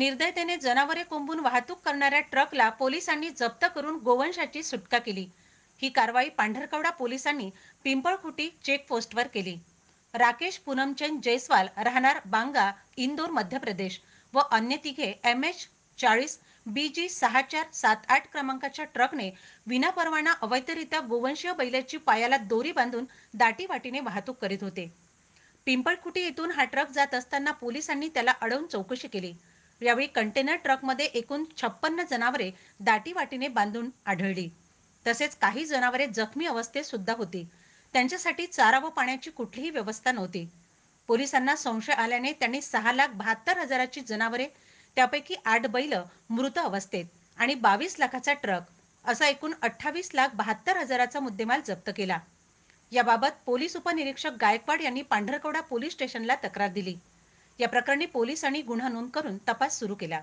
निर्दयतेने जनावरे कोंबून वाहतूक करणाऱ्या ट्रकला पोलिसांनी जप्त करून गोवंशाची सुटका केली ही कारवाई पांढरकवडा पोलिसांनी पिंपळखुटी चेकपोस्टवर केली राकेश पूनमचंद जयस्वाल राहणार बांगा इंदोर मध्य प्रदेश व अन्य तिघे एम एच चाळीस बी जी सहा चार सात आठ क्रमांकाच्या ट्रकने विनापरवाना अवैधरित्या गोवंशीय बैलाची पायाला दोरी बांधून दाटीवाटीने वाहतूक करीत होते पिंपळखुटी येथून हा ट्रक जात असताना पोलिसांनी त्याला अडवून चौकशी केली यावेळी कंटेनर ट्रकमध्ये एकूण छप्पन्न जनावरे दाटीवाटीने बांधून आढळली तसेच काही जनावरे जखमी अवस्थेत सुद्धा होती त्यांच्यासाठी चारा व पाण्याची कुठलीही व्यवस्था नव्हती पोलिसांना संशय आल्याने त्यांनी सहा लाख बहात्तर हजाराची जनावरे त्यापैकी आठ बैल मृत अवस्थेत आणि बावीस लाखाचा ट्रक असा एकूण अठ्ठावीस लाख बहात्तर हजाराचा मुद्देमाल जप्त केला याबाबत पोलीस उपनिरीक्षक गायकवाड यांनी पांढरकवडा पोलीस स्टेशनला तक्रार दिली या प्रकरणी पोलीस आणि गुन्हा नोंद करून तपास सुरू केला